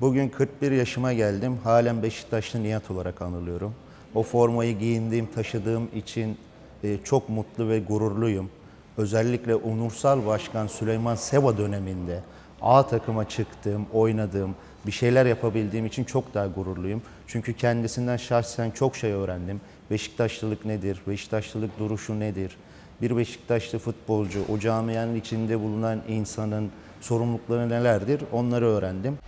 Bugün 41 yaşıma geldim. Halen Beşiktaşlı niyet olarak anılıyorum. O formayı giyindiğim, taşıdığım için e, çok mutlu ve gururluyum. Özellikle Onursal Başkan Süleyman Seva döneminde A takıma çıktığım, oynadığım, bir şeyler yapabildiğim için çok daha gururluyum. Çünkü kendisinden şahsen çok şey öğrendim. Beşiktaşlılık nedir? Beşiktaşlılık duruşu nedir? Bir Beşiktaşlı futbolcu, o camianın içinde bulunan insanın sorumlulukları nelerdir? Onları öğrendim.